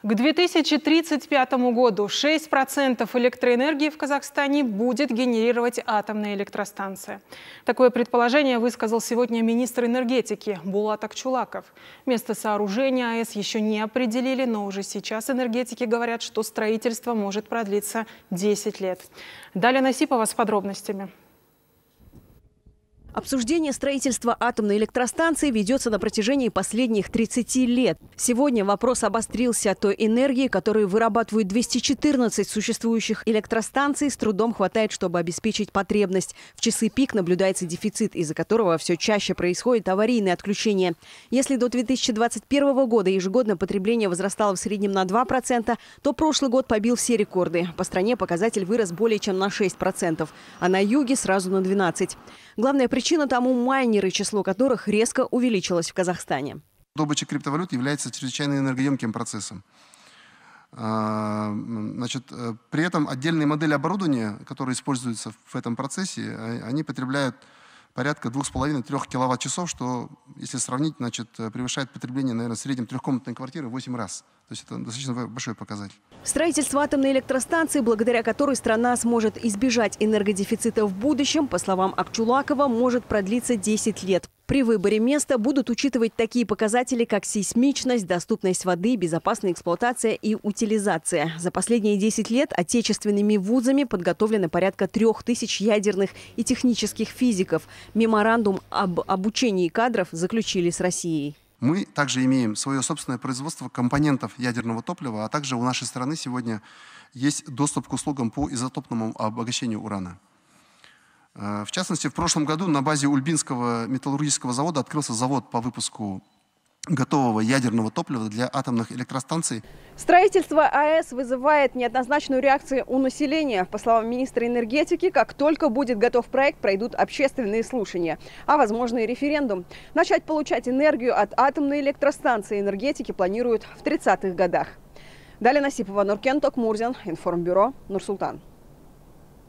К 2035 году 6% электроэнергии в Казахстане будет генерировать атомная электростанция. Такое предположение высказал сегодня министр энергетики Булат Акчулаков. Место сооружения АЭС еще не определили, но уже сейчас энергетики говорят, что строительство может продлиться 10 лет. Далее Насипова с подробностями. Обсуждение строительства атомной электростанции ведется на протяжении последних 30 лет. Сегодня вопрос обострился той энергии, которую вырабатывают 214 существующих электростанций, с трудом хватает, чтобы обеспечить потребность. В часы пик наблюдается дефицит, из-за которого все чаще происходит аварийное отключение. Если до 2021 года ежегодное потребление возрастало в среднем на 2%, то прошлый год побил все рекорды. По стране показатель вырос более чем на 6%, а на юге сразу на 12%. Главная причина Причина тому майнеры, число которых резко увеличилось в Казахстане. Добыча криптовалют является чрезвычайно энергоемким процессом. А, значит, э, при этом отдельные модели оборудования, которые используются в этом процессе, а, они потребляют порядка 2,5-3 киловатт-часов, что, если сравнить, значит, э, превышает потребление, наверное, в среднем трехкомнатной квартиры в 8 раз. То есть это достаточно большой показатель. Строительство атомной электростанции, благодаря которой страна сможет избежать энергодефицита в будущем, по словам Акчулакова, может продлиться 10 лет. При выборе места будут учитывать такие показатели, как сейсмичность, доступность воды, безопасная эксплуатация и утилизация. За последние 10 лет отечественными вузами подготовлено порядка трех тысяч ядерных и технических физиков. Меморандум об обучении кадров заключили с Россией. Мы также имеем свое собственное производство компонентов ядерного топлива, а также у нашей страны сегодня есть доступ к услугам по изотопному обогащению урана. Э, в частности, в прошлом году на базе Ульбинского металлургического завода открылся завод по выпуску готового ядерного топлива для атомных электростанций. Строительство АЭС вызывает неоднозначную реакцию у населения. По словам министра энергетики, как только будет готов проект, пройдут общественные слушания, а возможно и референдум. Начать получать энергию от атомной электростанции энергетики планируют в 30-х годах. Далее Насипова, Нуркен Токмурзин, Информбюро, Нурсултан.